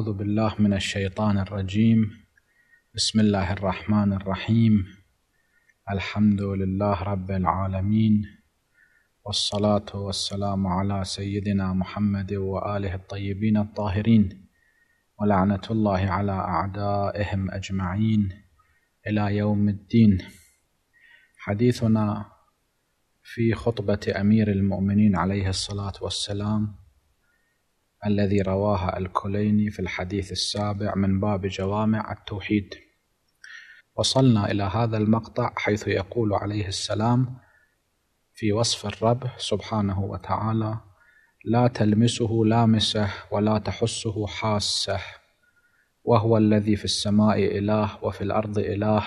أعوذ بالله من الشيطان الرجيم بسم الله الرحمن الرحيم الحمد لله رب العالمين والصلاة والسلام على سيدنا محمد وآله الطيبين الطاهرين ولعنة الله على أعدائهم أجمعين إلى يوم الدين حديثنا في خطبة أمير المؤمنين عليه الصلاة والسلام الذي رواها الكوليني في الحديث السابع من باب جوامع التوحيد وصلنا إلى هذا المقطع حيث يقول عليه السلام في وصف الرب سبحانه وتعالى لا تلمسه لامسه ولا تحسه حاسه وهو الذي في السماء إله وفي الأرض إله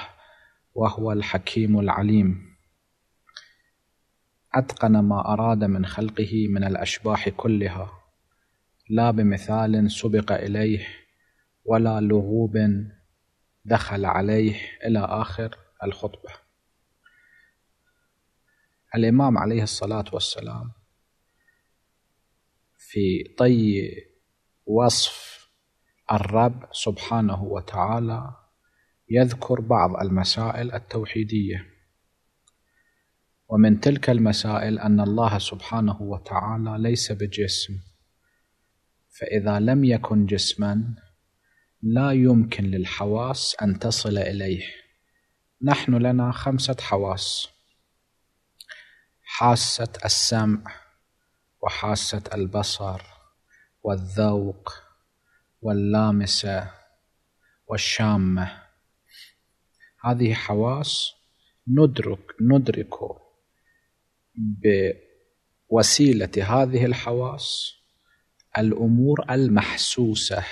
وهو الحكيم العليم أتقن ما أراد من خلقه من الأشباح كلها لا بمثال سبق إليه ولا لغوب دخل عليه إلى آخر الخطبة الإمام عليه الصلاة والسلام في طي وصف الرب سبحانه وتعالى يذكر بعض المسائل التوحيديه ومن تلك المسائل ان الله سبحانه وتعالى ليس بجسم فإذا لم يكن جسما لا يمكن للحواس أن تصل إليه نحن لنا خمسة حواس حاسة السمع وحاسة البصر والذوق واللامسة والشامة هذه حواس ندرك ندرك بوسيلة هذه الحواس الأمور المحسوسة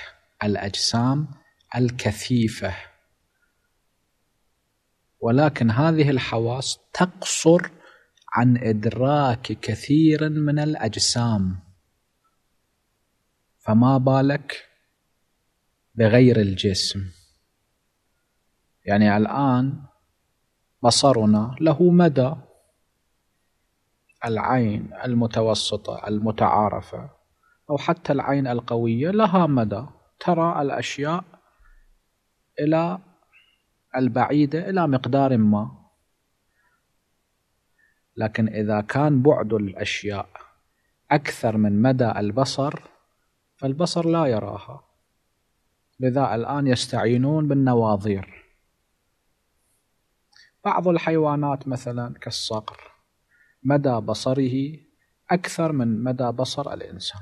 الأجسام الكثيفة ولكن هذه الحواس تقصر عن إدراك كثير من الأجسام فما بالك بغير الجسم يعني الآن بصرنا له مدى العين المتوسطة المتعارفة أو حتى العين القوية لها مدى ترى الأشياء إلى البعيدة إلى مقدار ما لكن إذا كان بعد الأشياء أكثر من مدى البصر فالبصر لا يراها لذا الآن يستعينون بالنواظير بعض الحيوانات مثلا كالصقر مدى بصره أكثر من مدى بصر الإنسان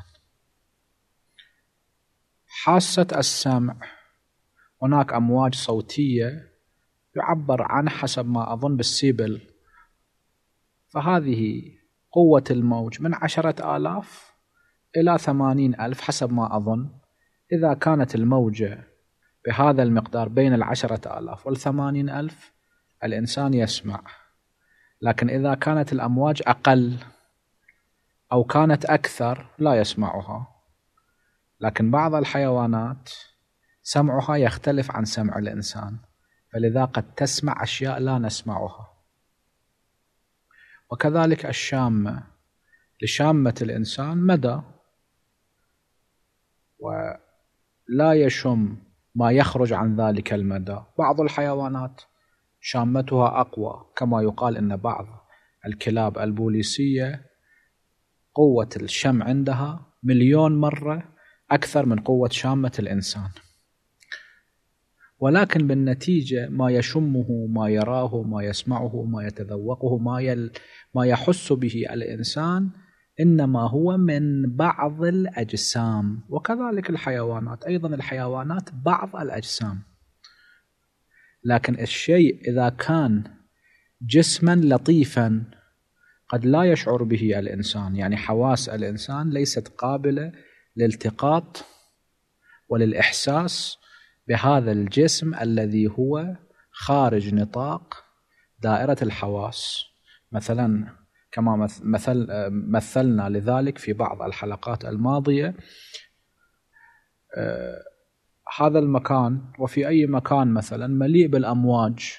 حاسة السمع هناك أمواج صوتية يعبر عن حسب ما أظن بالسيبل فهذه قوة الموج من عشرة آلاف إلى ثمانين ألف حسب ما أظن إذا كانت الموجة بهذا المقدار بين العشرة آلاف والثمانين ألف الإنسان يسمع لكن إذا كانت الأمواج أقل أو كانت أكثر لا يسمعها لكن بعض الحيوانات سمعها يختلف عن سمع الإنسان فلذا قد تسمع أشياء لا نسمعها وكذلك الشامة لشامة الإنسان مدى ولا يشم ما يخرج عن ذلك المدى بعض الحيوانات شامتها أقوى كما يقال أن بعض الكلاب البوليسية قوة الشم عندها مليون مرة أكثر من قوة شامة الإنسان ولكن بالنتيجة ما يشمه ما يراه ما يسمعه ما يتذوقه ما, يل ما يحس به الإنسان إنما هو من بعض الأجسام وكذلك الحيوانات أيضا الحيوانات بعض الأجسام لكن الشيء إذا كان جسما لطيفا قد لا يشعر به الإنسان يعني حواس الإنسان ليست قابلة للالتقاط وللاحساس بهذا الجسم الذي هو خارج نطاق دائره الحواس مثلا كما مثل مثلنا لذلك في بعض الحلقات الماضيه آه، هذا المكان وفي اي مكان مثلا مليء بالامواج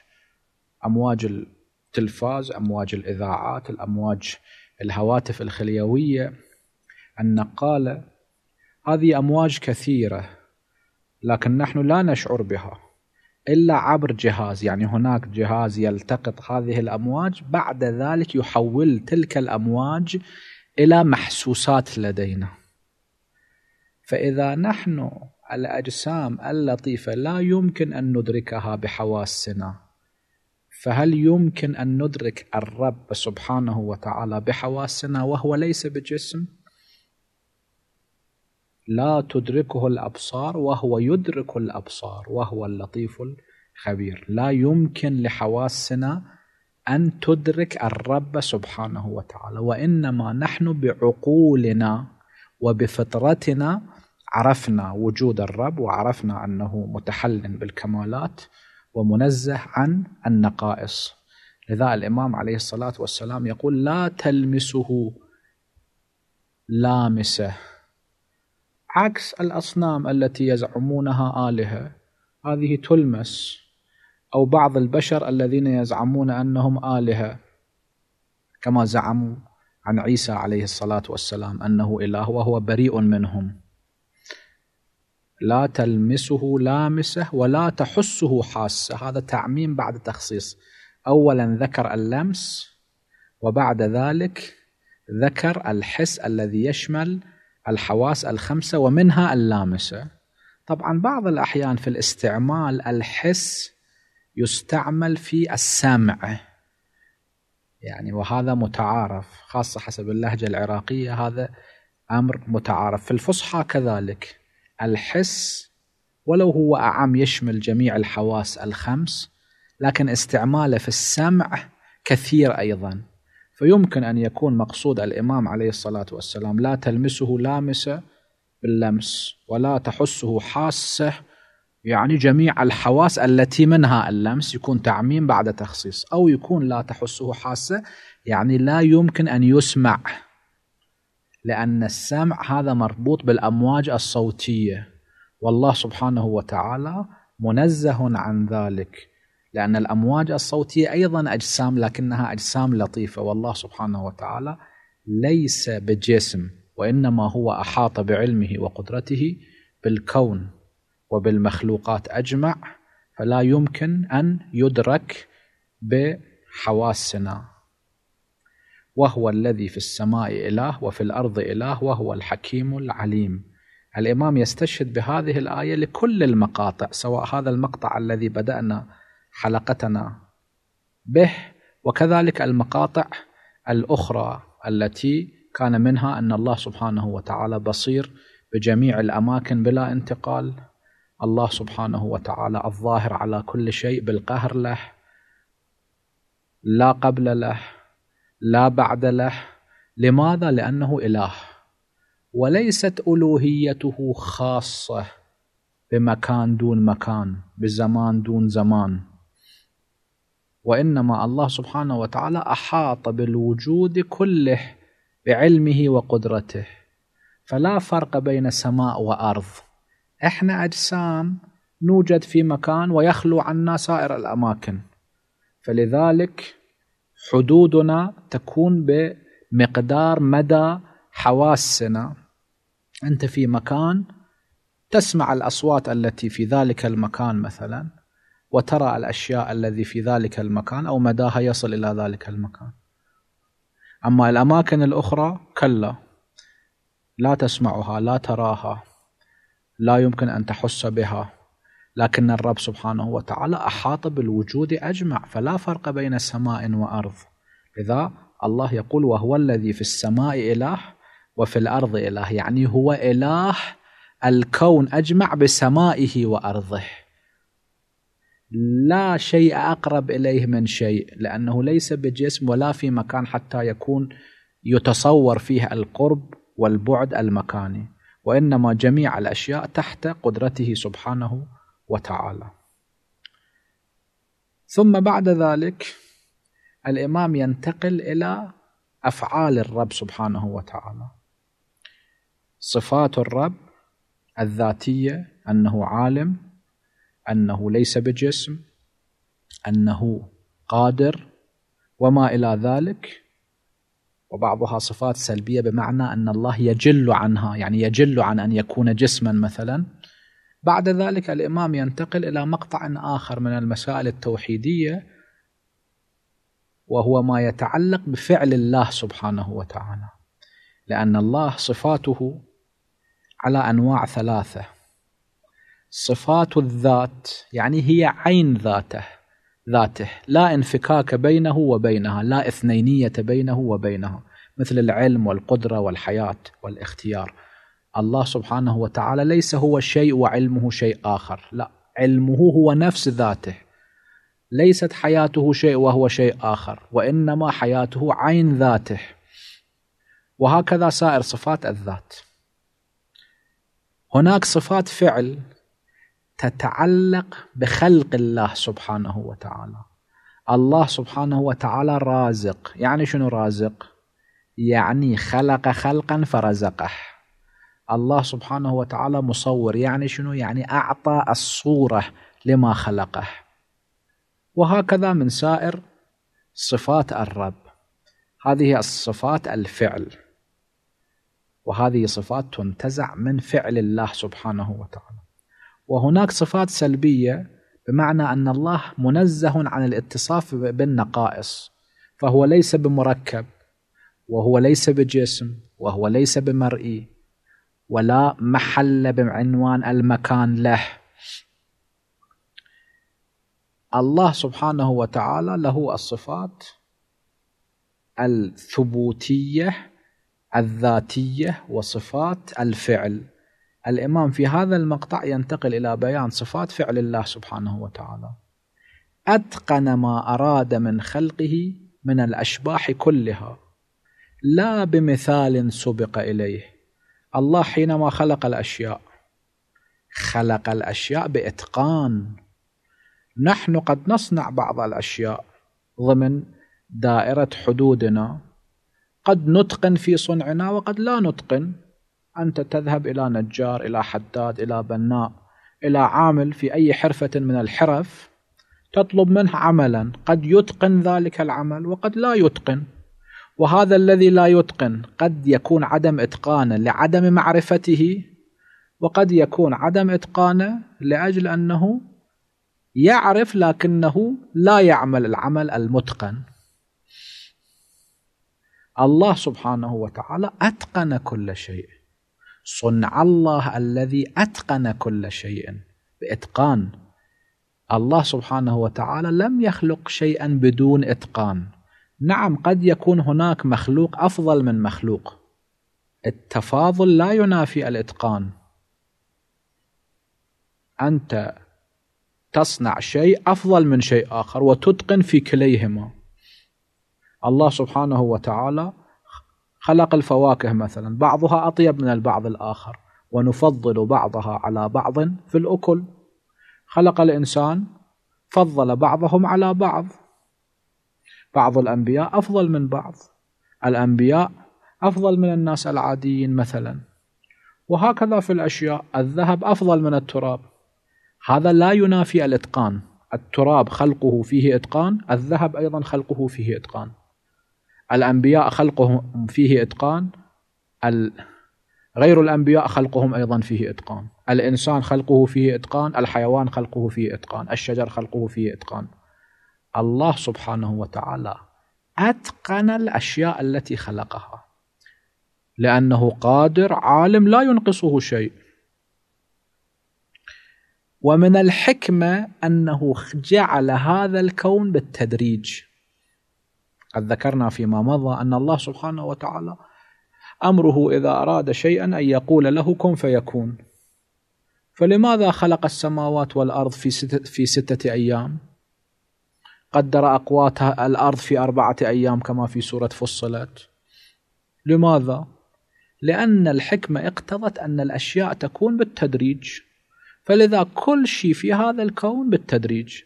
امواج التلفاز امواج الاذاعات الامواج الهواتف الخليويه النقاله هذه أمواج كثيرة لكن نحن لا نشعر بها إلا عبر جهاز يعني هناك جهاز يلتقط هذه الأمواج بعد ذلك يحول تلك الأمواج إلى محسوسات لدينا فإذا نحن الأجسام اللطيفة لا يمكن أن ندركها بحواسنا فهل يمكن أن ندرك الرب سبحانه وتعالى بحواسنا وهو ليس بجسم؟ لا تدركه الأبصار وهو يدرك الأبصار وهو اللطيف الخبير لا يمكن لحواسنا أن تدرك الرب سبحانه وتعالى وإنما نحن بعقولنا وبفطرتنا عرفنا وجود الرب وعرفنا أنه متحل بالكمالات ومنزه عن النقائص لذا الإمام عليه الصلاة والسلام يقول لا تلمسه لامسه عكس الأصنام التي يزعمونها آلهة هذه تلمس أو بعض البشر الذين يزعمون أنهم آلهة كما زعموا عن عيسى عليه الصلاة والسلام أنه إله وهو بريء منهم لا تلمسه لامسه ولا تحسه حاسه هذا تعميم بعد تخصيص أولا ذكر اللمس وبعد ذلك ذكر الحس الذي يشمل الحواس الخمسة ومنها اللامسة طبعا بعض الأحيان في الاستعمال الحس يستعمل في السمع يعني وهذا متعارف خاصة حسب اللهجة العراقية هذا أمر متعارف في الفصحى كذلك الحس ولو هو أعم يشمل جميع الحواس الخمس لكن استعماله في السمع كثير أيضا فيمكن أن يكون مقصود الإمام عليه الصلاة والسلام لا تلمسه لامسة باللمس ولا تحسه حاسة يعني جميع الحواس التي منها اللمس يكون تعميم بعد تخصيص أو يكون لا تحسه حاسة يعني لا يمكن أن يسمع لأن السمع هذا مربوط بالأمواج الصوتية والله سبحانه وتعالى منزه عن ذلك لأن الأمواج الصوتية أيضا أجسام لكنها أجسام لطيفة والله سبحانه وتعالى ليس بجسم وإنما هو أحاط بعلمه وقدرته بالكون وبالمخلوقات أجمع فلا يمكن أن يدرك بحواسنا وهو الذي في السماء إله وفي الأرض إله وهو الحكيم العليم الإمام يستشهد بهذه الآية لكل المقاطع سواء هذا المقطع الذي بدأنا حلقتنا به وكذلك المقاطع الأخرى التي كان منها أن الله سبحانه وتعالى بصير بجميع الأماكن بلا انتقال الله سبحانه وتعالى الظاهر على كل شيء بالقهر له لا قبل له لا بعد له لماذا لانه اله وليست الوهيته خاصه بمكان دون مكان بزمان دون زمان وانما الله سبحانه وتعالى احاط بالوجود كله بعلمه وقدرته فلا فرق بين سماء وارض احنا اجسام نوجد في مكان ويخلو عنا سائر الاماكن فلذلك حدودنا تكون بمقدار مدى حواسنا انت في مكان تسمع الاصوات التي في ذلك المكان مثلا وترى الأشياء الذي في ذلك المكان أو مداها يصل إلى ذلك المكان أما الأماكن الأخرى كلا لا تسمعها لا تراها لا يمكن أن تحس بها لكن الرب سبحانه وتعالى أحاط بالوجود أجمع فلا فرق بين سماء وأرض لذا الله يقول وهو الذي في السماء إله وفي الأرض إله يعني هو إله الكون أجمع بسمائه وأرضه لا شيء أقرب إليه من شيء لأنه ليس بجسم ولا في مكان حتى يكون يتصور فيه القرب والبعد المكاني وإنما جميع الأشياء تحت قدرته سبحانه وتعالى ثم بعد ذلك الإمام ينتقل إلى أفعال الرب سبحانه وتعالى صفات الرب الذاتية أنه عالم أنه ليس بجسم أنه قادر وما إلى ذلك وبعضها صفات سلبية بمعنى أن الله يجل عنها يعني يجل عن أن يكون جسما مثلا بعد ذلك الإمام ينتقل إلى مقطع آخر من المسائل التوحيدية وهو ما يتعلق بفعل الله سبحانه وتعالى لأن الله صفاته على أنواع ثلاثة صفات الذات يعني هي عين ذاته ذاته لا انفكاك بينه وبينها لا اثنينية بينه وبينها مثل العلم والقدرة والحياة والاختيار الله سبحانه وتعالى ليس هو شيء وعلمه شيء آخر لا علمه هو نفس ذاته ليست حياته شيء وهو شيء آخر وإنما حياته عين ذاته وهكذا سائر صفات الذات هناك صفات فعل تتعلق بخلق الله سبحانه وتعالى الله سبحانه وتعالى رازق يعني شنو رازق يعني خلق خلقا فرزقه الله سبحانه وتعالى مصور يعني شنو يعني أعطى الصورة لما خلقه وهكذا من سائر صفات الرب هذه الصفات الفعل وهذه صفات تنتزع من فعل الله سبحانه وتعالى وهناك صفات سلبية بمعنى أن الله منزه عن الاتصاف بالنقائص فهو ليس بمركب وهو ليس بجسم وهو ليس بمرئي ولا محل بعنوان المكان له الله سبحانه وتعالى له الصفات الثبوتيه الذاتيه وصفات الفعل الإمام في هذا المقطع ينتقل إلى بيان صفات فعل الله سبحانه وتعالى أتقن ما أراد من خلقه من الأشباح كلها لا بمثال سبق إليه الله حينما خلق الأشياء خلق الأشياء بإتقان نحن قد نصنع بعض الأشياء ضمن دائرة حدودنا قد نتقن في صنعنا وقد لا نتقن أنت تذهب إلى نجار إلى حداد إلى بناء إلى عامل في أي حرفة من الحرف تطلب منه عملا قد يتقن ذلك العمل وقد لا يتقن وهذا الذي لا يتقن قد يكون عدم إتقانه لعدم معرفته وقد يكون عدم إتقانه لأجل أنه يعرف لكنه لا يعمل العمل المتقن الله سبحانه وتعالى أتقن كل شيء صنع الله الذي أتقن كل شيء بإتقان الله سبحانه وتعالى لم يخلق شيئا بدون إتقان نعم قد يكون هناك مخلوق أفضل من مخلوق التفاضل لا ينافي الإتقان أنت تصنع شيء أفضل من شيء آخر وتتقن في كليهما الله سبحانه وتعالى خلق الفواكه مثلا بعضها أطيب من البعض الآخر ونفضل بعضها على بعض في الأكل خلق الإنسان فضل بعضهم على بعض بعض الأنبياء أفضل من بعض الأنبياء أفضل من الناس العاديين مثلا وهكذا في الأشياء الذهب أفضل من التراب هذا لا ينافي الإتقان التراب خلقه فيه إتقان الذهب أيضا خلقه فيه إتقان الأنبياء خلقهم فيه إتقان غير الأنبياء خلقهم أيضا فيه إتقان الإنسان خلقه فيه إتقان الحيوان خلقه فيه إتقان الشجر خلقه فيه إتقان الله سبحانه وتعالى أتقن الأشياء التي خلقها لأنه قادر عالم لا ينقصه شيء ومن الحكمة أنه جعل هذا الكون بالتدريج قد ذكرنا فيما مضى أن الله سبحانه وتعالى أمره إذا أراد شيئا أن يقول له كن فيكون فلماذا خلق السماوات والأرض في ستة, في ستة أيام قدر أقواتها الأرض في أربعة أيام كما في سورة فصلت لماذا؟ لأن الحكمة اقتضت أن الأشياء تكون بالتدريج فلذا كل شيء في هذا الكون بالتدريج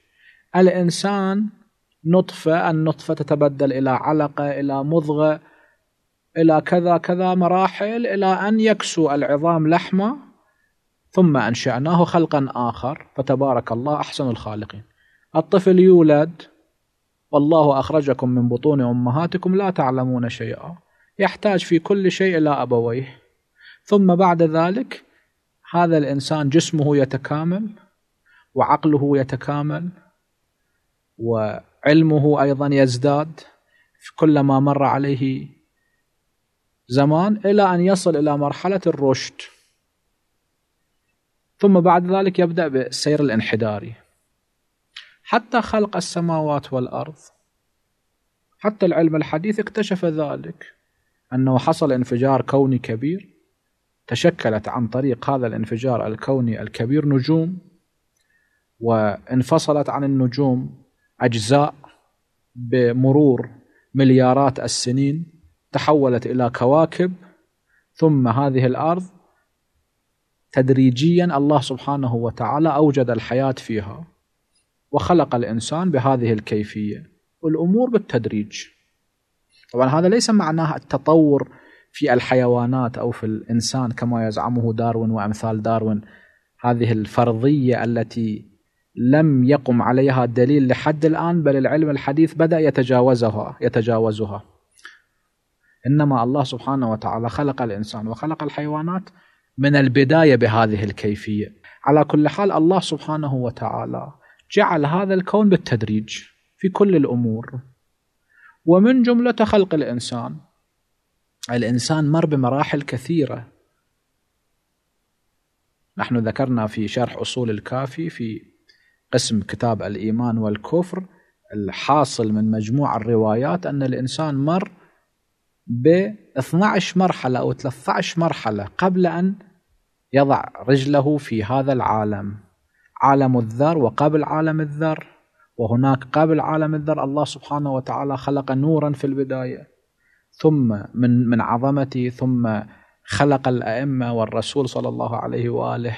الإنسان نطفة النطفة تتبدل إلى علقة إلى مضغة إلى كذا كذا مراحل إلى أن يكسو العظام لحمة ثم أنشأناه خلقا آخر فتبارك الله أحسن الخالقين الطفل يولد والله أخرجكم من بطون أمهاتكم لا تعلمون شيئا يحتاج في كل شيء إلى أبويه ثم بعد ذلك هذا الإنسان جسمه يتكامل وعقله يتكامل و علمه ايضا يزداد كلما مر عليه زمان الى ان يصل الى مرحله الرشد ثم بعد ذلك يبدا بالسير الانحداري حتى خلق السماوات والارض حتى العلم الحديث اكتشف ذلك انه حصل انفجار كوني كبير تشكلت عن طريق هذا الانفجار الكوني الكبير نجوم وانفصلت عن النجوم اجزاء بمرور مليارات السنين تحولت الى كواكب ثم هذه الارض تدريجيا الله سبحانه وتعالى اوجد الحياه فيها وخلق الانسان بهذه الكيفيه والامور بالتدريج. طبعا هذا ليس معناه التطور في الحيوانات او في الانسان كما يزعمه داروين وامثال داروين هذه الفرضيه التي لم يقم عليها دليل لحد الآن بل العلم الحديث بدأ يتجاوزها يتجاوزها إنما الله سبحانه وتعالى خلق الإنسان وخلق الحيوانات من البداية بهذه الكيفية على كل حال الله سبحانه وتعالى جعل هذا الكون بالتدريج في كل الأمور ومن جملة خلق الإنسان الإنسان مر بمراحل كثيرة نحن ذكرنا في شرح أصول الكافي في قسم كتاب الإيمان والكفر الحاصل من مجموع الروايات أن الإنسان مر ب 12 مرحلة أو 13 مرحلة قبل أن يضع رجله في هذا العالم عالم الذر وقبل عالم الذر وهناك قبل عالم الذر الله سبحانه وتعالى خلق نورا في البداية ثم من من عظمته ثم خلق الأئمة والرسول صلى الله عليه وآله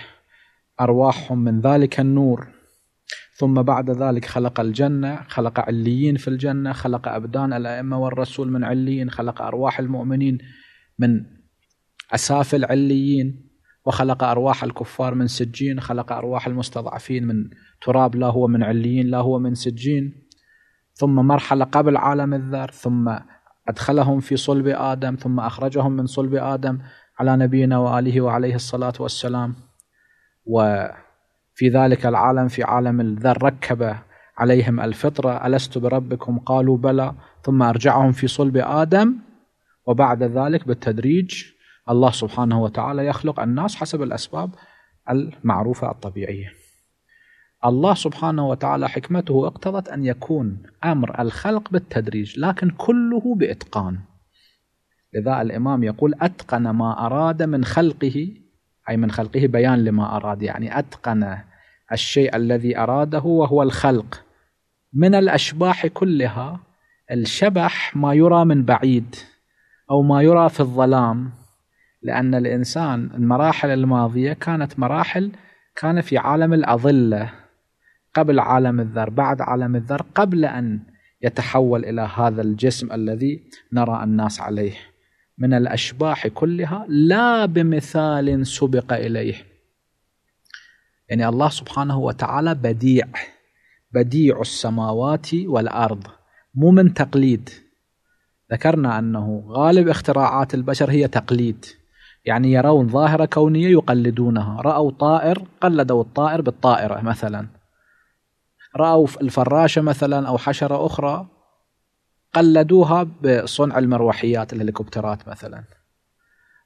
أرواحهم من ذلك النور ثم بعد ذلك خلق الجنة خلق عليين في الجنة خلق أبدان الأئمة والرسول من عليين خلق أرواح المؤمنين من أسافل عليين وخلق أرواح الكفار من سجين خلق أرواح المستضعفين من تراب لا هو من عليين لا هو من سجين ثم مرحلة قبل عالم الذر ثم أدخلهم في صلب آدم ثم أخرجهم من صلب آدم على نبينا وآله وعليه الصلاة والسلام و في ذلك العالم في عالم الذر ركب عليهم الفطرة ألست بربكم قالوا بلى ثم أرجعهم في صلب آدم وبعد ذلك بالتدريج الله سبحانه وتعالى يخلق الناس حسب الأسباب المعروفة الطبيعية الله سبحانه وتعالى حكمته اقتضت أن يكون أمر الخلق بالتدريج لكن كله بإتقان لذا الإمام يقول أتقن ما أراد من خلقه أي من خلقه بيان لما أراد يعني أتقن الشيء الذي أراده وهو الخلق من الأشباح كلها الشبح ما يرى من بعيد أو ما يرى في الظلام لأن الإنسان المراحل الماضية كانت مراحل كان في عالم الأظلة قبل عالم الذر بعد عالم الذر قبل أن يتحول إلى هذا الجسم الذي نرى الناس عليه من الأشباح كلها لا بمثال سبق إليه يعني الله سبحانه وتعالى بديع بديع السماوات والأرض مو من تقليد ذكرنا أنه غالب اختراعات البشر هي تقليد يعني يرون ظاهرة كونية يقلدونها رأوا طائر قلدوا الطائر بالطائرة مثلا رأوا الفراشة مثلا أو حشرة أخرى قلدوها بصنع المروحيات الهليكوبترات مثلا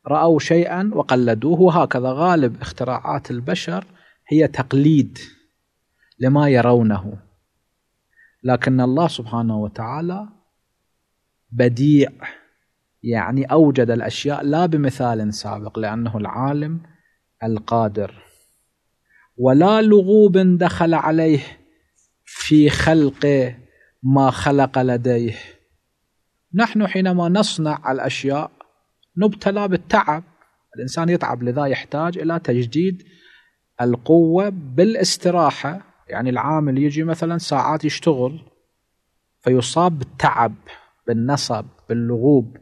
رأوا شيئا وقلدوه وهكذا غالب اختراعات البشر هي تقليد لما يرونه لكن الله سبحانه وتعالى بديع يعني أوجد الأشياء لا بمثال سابق لأنه العالم القادر ولا لغوب دخل عليه في خلق ما خلق لديه نحن حينما نصنع الاشياء نبتلى بالتعب الانسان يتعب لذا يحتاج الى تجديد القوه بالاستراحه يعني العامل يجي مثلا ساعات يشتغل فيصاب بالتعب بالنصب باللغوب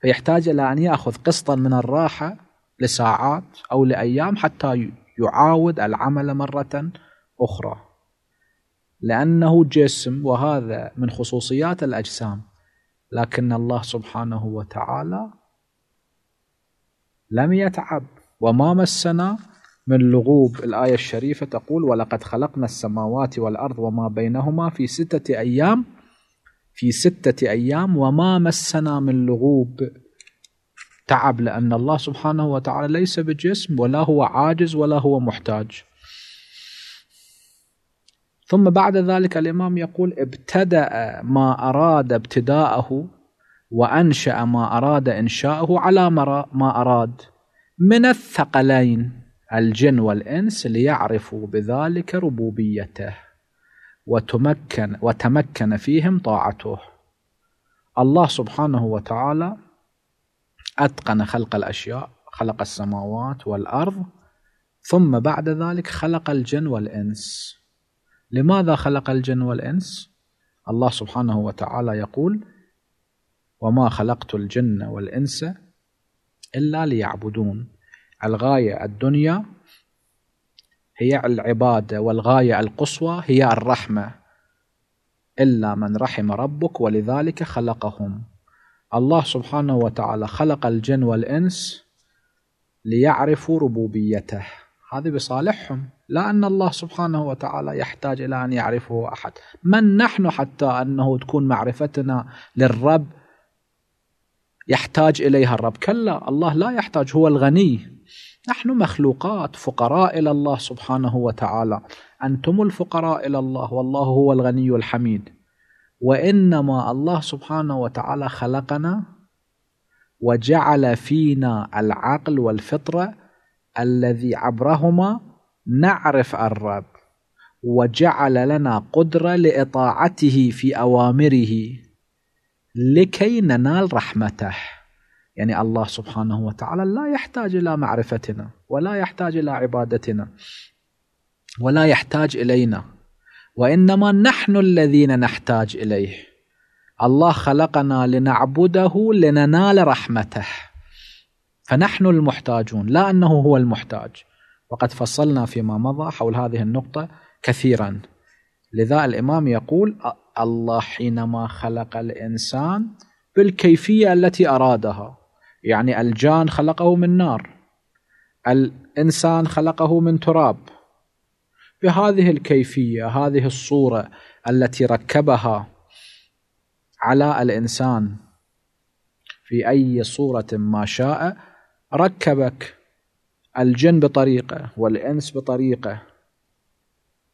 فيحتاج الى ان ياخذ قسطا من الراحه لساعات او لايام حتى يعاود العمل مره اخرى لأنه جسم وهذا من خصوصيات الأجسام لكن الله سبحانه وتعالى لم يتعب وما مسنا من لغوب الآية الشريفة تقول ولقد خلقنا السماوات والأرض وما بينهما في ستة أيام في ستة أيام وما مسنا من لغوب تعب لأن الله سبحانه وتعالى ليس بجسم ولا هو عاجز ولا هو محتاج ثم بعد ذلك الإمام يقول ابتدأ ما أراد ابتداءه وأنشأ ما أراد إنشاءه على ما أراد من الثقلين الجن والإنس ليعرفوا بذلك ربوبيته وتمكن وتمكن فيهم طاعته الله سبحانه وتعالى أتقن خلق الأشياء خلق السماوات والأرض ثم بعد ذلك خلق الجن والإنس لماذا خلق الجن والإنس؟ الله سبحانه وتعالى يقول: وما خلقت الجن والإنس إلا ليعبدون. الغاية الدنيا هي العبادة والغاية القصوى هي الرحمة إلا من رحم ربك ولذلك خلقهم الله سبحانه وتعالى خلق الجن والإنس ليعرفوا ربوبيته هذه بصالحهم لا أن الله سبحانه وتعالى يحتاج إلى أن يعرفه أحد من نحن حتى أنه تكون معرفتنا للرب يحتاج إليها الرب كلا الله لا يحتاج هو الغني نحن مخلوقات فقراء إلى الله سبحانه وتعالى أنتم الفقراء إلى الله والله هو الغني الحميد وإنما الله سبحانه وتعالى خلقنا وجعل فينا العقل والفطرة الذي عبرهما نعرف الرب وجعل لنا قدرة لإطاعته في أوامره لكي ننال رحمته يعني الله سبحانه وتعالى لا يحتاج إلى معرفتنا ولا يحتاج إلى عبادتنا ولا يحتاج إلينا وإنما نحن الذين نحتاج إليه الله خلقنا لنعبده لننال رحمته فنحن المحتاجون لا انه هو المحتاج وقد فصلنا فيما مضى حول هذه النقطه كثيرا لذا الامام يقول الله حينما خلق الانسان بالكيفيه التي ارادها يعني الجان خلقه من نار الانسان خلقه من تراب بهذه الكيفيه هذه الصوره التي ركبها على الانسان في اي صوره ما شاء ركبك الجن بطريقة والإنس بطريقة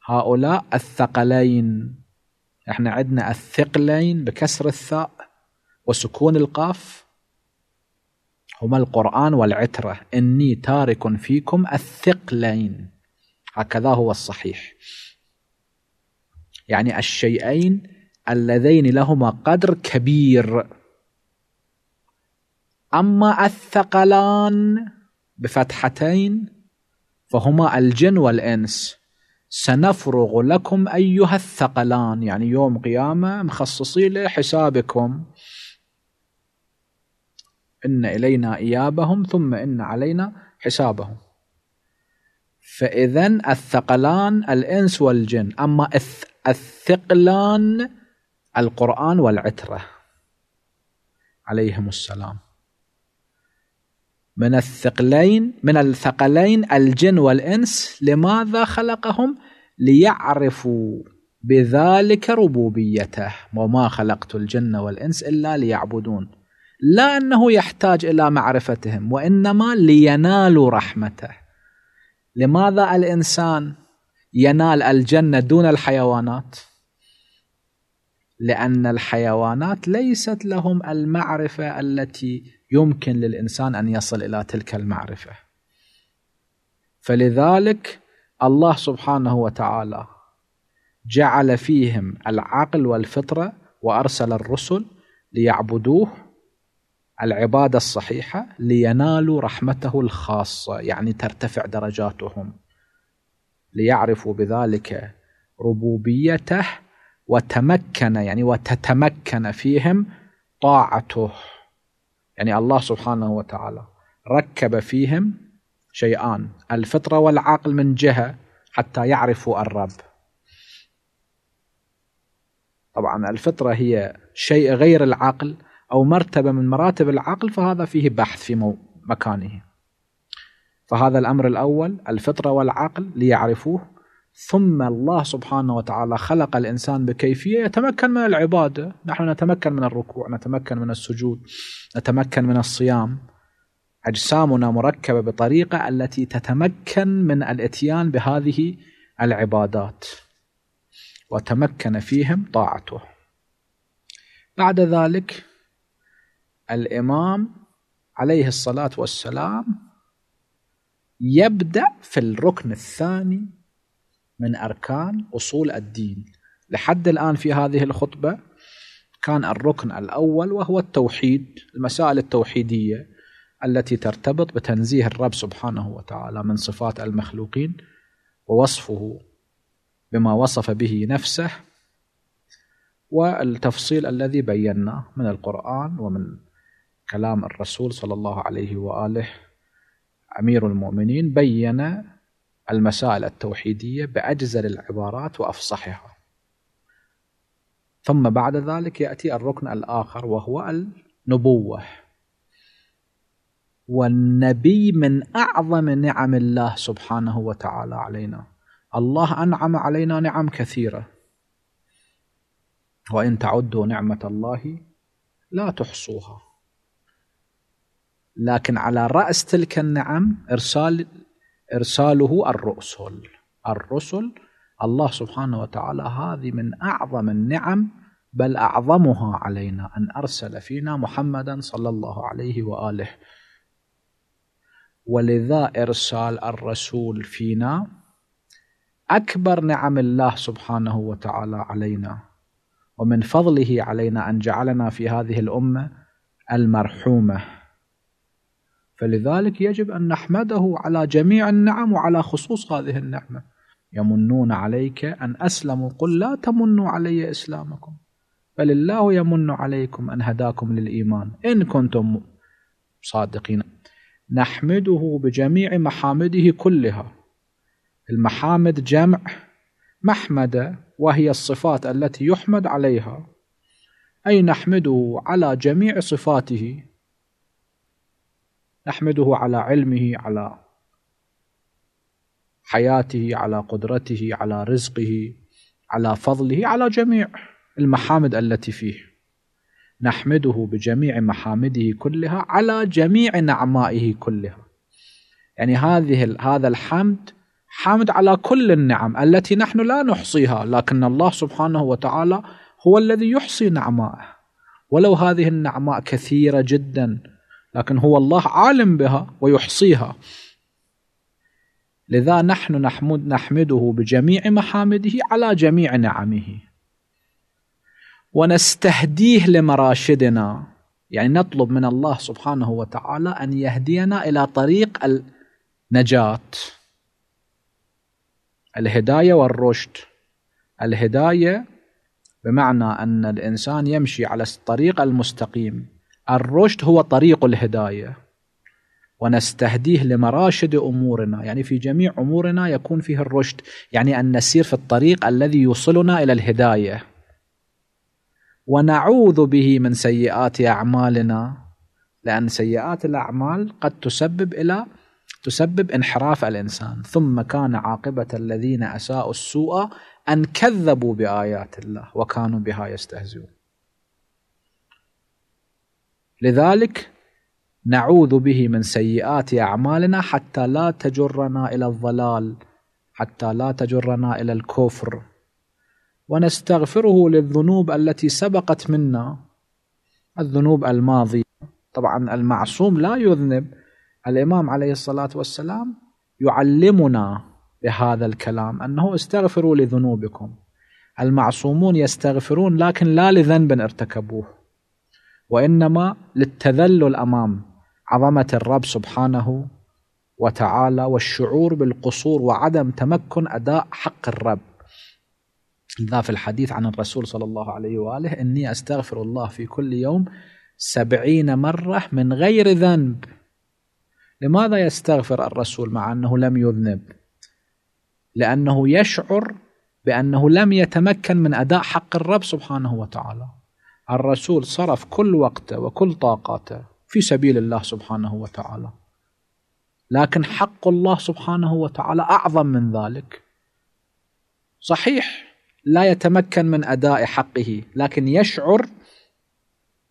هؤلاء الثقلين احنا عندنا الثقلين بكسر الثاء وسكون القاف هما القرآن والعترة إني تارك فيكم الثقلين هكذا هو الصحيح يعني الشيئين اللذين لهما قدر كبير أما الثقلان بفتحتين فهما الجن والإنس سنفرغ لكم أيها الثقلان يعني يوم قيامة مخصصين لحسابكم إن إلينا إيابهم ثم إن علينا حسابهم فإذا الثقلان الإنس والجن أما الثقلان القرآن والعترة عليهم السلام من الثقلين من الثقلين الجن والإنس لماذا خلقهم ليعرفوا بذلك ربوبيته وما خلقت الجن والإنس إلا ليعبدون لا أنه يحتاج إلى معرفتهم وإنما لينالوا رحمته لماذا الإنسان ينال الجنة دون الحيوانات لأن الحيوانات ليست لهم المعرفة التي يمكن للإنسان أن يصل إلى تلك المعرفة فلذلك الله سبحانه وتعالى جعل فيهم العقل والفطرة وأرسل الرسل ليعبدوه العبادة الصحيحة لينالوا رحمته الخاصة يعني ترتفع درجاتهم ليعرفوا بذلك ربوبيته وتمكن يعني وتتمكن فيهم طاعته يعني الله سبحانه وتعالى ركب فيهم شيئان الفطرة والعقل من جهة حتى يعرفوا الرب طبعا الفطرة هي شيء غير العقل أو مرتبة من مراتب العقل فهذا فيه بحث في مكانه فهذا الأمر الأول الفطرة والعقل ليعرفوه ثم الله سبحانه وتعالى خلق الانسان بكيفيه يتمكن من العباده، نحن نتمكن من الركوع، نتمكن من السجود، نتمكن من الصيام. اجسامنا مركبه بطريقه التي تتمكن من الاتيان بهذه العبادات. وتمكن فيهم طاعته. بعد ذلك الامام عليه الصلاه والسلام يبدا في الركن الثاني من أركان أصول الدين لحد الآن في هذه الخطبة كان الركن الأول وهو التوحيد المسائل التوحيدية التي ترتبط بتنزيه الرب سبحانه وتعالى من صفات المخلوقين ووصفه بما وصف به نفسه والتفصيل الذي بيناه من القرآن ومن كلام الرسول صلى الله عليه وآله أمير المؤمنين بين المسائل التوحيدية بأجزل العبارات وأفصحها ثم بعد ذلك يأتي الركن الآخر وهو النبوة والنبي من أعظم نعم الله سبحانه وتعالى علينا الله أنعم علينا نعم كثيرة وإن تعدوا نعمة الله لا تحصوها لكن على رأس تلك النعم إرسال إرساله الرسل الرسل الله سبحانه وتعالى هذه من أعظم النعم بل أعظمها علينا أن أرسل فينا محمدا صلى الله عليه وآله ولذا إرسال الرسول فينا أكبر نعم الله سبحانه وتعالى علينا ومن فضله علينا أن جعلنا في هذه الأمة المرحومة فلذلك يجب أن نحمده على جميع النعم وعلى خصوص هذه النعمة يمنون عليك أن أسلموا قل لا تمنوا علي إسلامكم بل الله يمن عليكم أن هداكم للإيمان إن كنتم صادقين نحمده بجميع محامده كلها المحامد جمع محمدة وهي الصفات التي يحمد عليها أي نحمده على جميع صفاته نحمده على علمه على حياته على قدرته على رزقه على فضله على جميع المحامد التي فيه نحمده بجميع محامده كلها على جميع نعمائه كلها يعني هذه هذا الحمد حمد على كل النعم التي نحن لا نحصيها لكن الله سبحانه وتعالى هو الذي يحصي نعمائه ولو هذه النعماء كثيرة جدا لكن هو الله عالم بها ويحصيها لذا نحن نحمد نحمده بجميع محامده على جميع نعمه ونستهديه لمراشدنا يعني نطلب من الله سبحانه وتعالى أن يهدينا إلى طريق النجاة الهداية والرشد الهداية بمعنى أن الإنسان يمشي على الطريق المستقيم الرشد هو طريق الهداية ونستهديه لمراشد أمورنا يعني في جميع أمورنا يكون فيه الرشد يعني أن نسير في الطريق الذي يوصلنا إلى الهداية ونعوذ به من سيئات أعمالنا لأن سيئات الأعمال قد تسبب إلى تسبب انحراف الإنسان ثم كان عاقبة الذين أساءوا السوء أن كذبوا بآيات الله وكانوا بها يستهزئون لذلك نعوذ به من سيئات أعمالنا حتى لا تجرنا إلى الضلال حتى لا تجرنا إلى الكفر ونستغفره للذنوب التي سبقت منا الذنوب الماضية طبعا المعصوم لا يذنب الإمام عليه الصلاة والسلام يعلمنا بهذا الكلام أنه استغفروا لذنوبكم المعصومون يستغفرون لكن لا لذنب ارتكبوه وانما للتذلل امام عظمه الرب سبحانه وتعالى والشعور بالقصور وعدم تمكن اداء حق الرب ذا في الحديث عن الرسول صلى الله عليه واله اني استغفر الله في كل يوم سبعين مره من غير ذنب لماذا يستغفر الرسول مع انه لم يذنب لانه يشعر بانه لم يتمكن من اداء حق الرب سبحانه وتعالى الرسول صرف كل وقته وكل طاقاته في سبيل الله سبحانه وتعالى لكن حق الله سبحانه وتعالى اعظم من ذلك صحيح لا يتمكن من اداء حقه لكن يشعر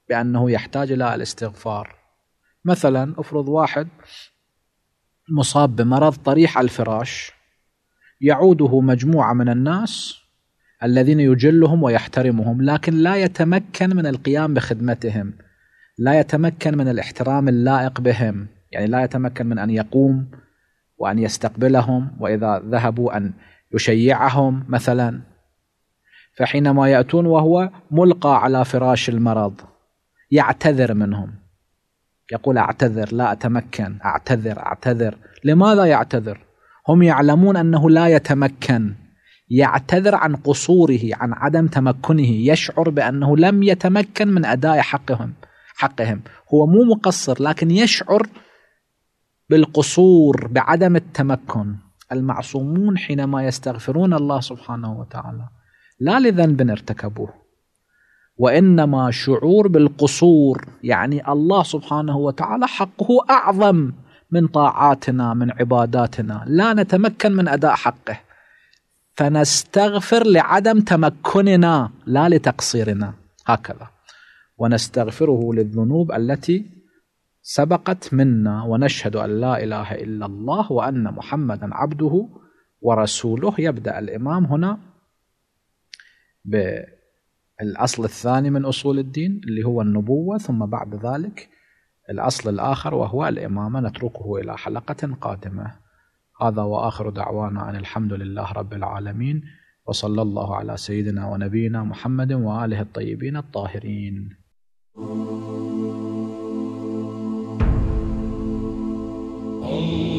بانه يحتاج الى الاستغفار مثلا افرض واحد مصاب بمرض طريح الفراش يعوده مجموعه من الناس الذين يجلهم ويحترمهم لكن لا يتمكن من القيام بخدمتهم لا يتمكن من الاحترام اللائق بهم يعني لا يتمكن من ان يقوم وان يستقبلهم واذا ذهبوا ان يشيعهم مثلا فحينما ياتون وهو ملقى على فراش المرض يعتذر منهم يقول اعتذر لا اتمكن اعتذر اعتذر لماذا يعتذر هم يعلمون انه لا يتمكن يعتذر عن قصوره عن عدم تمكنه يشعر بأنه لم يتمكن من أداء حقهم حقهم هو مو مقصر لكن يشعر بالقصور بعدم التمكن المعصومون حينما يستغفرون الله سبحانه وتعالى لا لذنب ارتكبوه وانما شعور بالقصور يعني الله سبحانه وتعالى حقه اعظم من طاعاتنا من عباداتنا لا نتمكن من اداء حقه فنستغفر لعدم تمكننا لا لتقصيرنا هكذا ونستغفره للذنوب التي سبقت منا ونشهد أن لا إله إلا الله وأن محمدا عبده ورسوله يبدأ الإمام هنا بالأصل الثاني من أصول الدين اللي هو النبوة ثم بعد ذلك الأصل الآخر وهو الإمامة نتركه إلى حلقة قادمة هذا واخر دعوانا ان الحمد لله رب العالمين وصلى الله على سيدنا ونبينا محمد واله الطيبين الطاهرين. Oh.